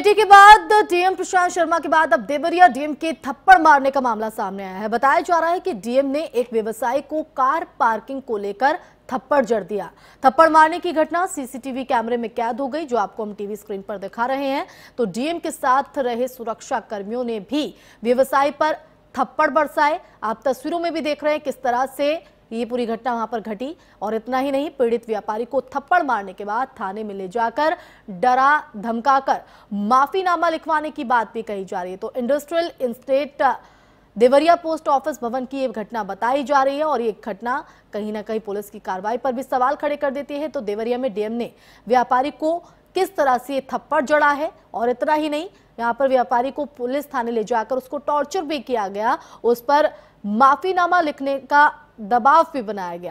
अमेठी के बाद डीएम प्रशांत शर्मा के बाद अब देवरिया डीएम के थप्पड़ मारने का मामला सामने आया है बताया जा रहा है कि डीएम ने एक व्यवसायी को कार पार्किंग को लेकर थप्पड़ जड़ दिया थप्पड़ मारने की घटना सीसीटीवी कैमरे में कैद हो गई जो आपको हम टीवी स्क्रीन पर दिखा रहे हैं तो डीएम के साथ रहे सुरक्षा कर्मियों ने भी व्यवसाय पर थप्पड़ बरसाए आप तस्वीरों में भी देख रहे हैं किस तरह से ये पूरी घटना वहां पर घटी और इतना ही नहीं पीड़ित व्यापारी को थप्पड़ मारने के बाद थाने में ले जाकर डरा धमकाकर माफीनामा लिखवाने की बात भी कही जा रही है तो industrial estate Deoria post office भवन की एक घटना बताई जा रही है और ये घटना कहीं ना कहीं पुलिस की कार्रवाई पर भी सवाल खड़े कर देती है तो देवरिया में डीएम ने व्यापारी को किस तरह से ये थप्पड़ जड़ा है और इतना ही नहीं यहाँ पर व्यापारी को पुलिस थाने ले जाकर उसको टॉर्चर भी किया गया उस पर माफीनामा लिखने का दबाव पे बनाया गया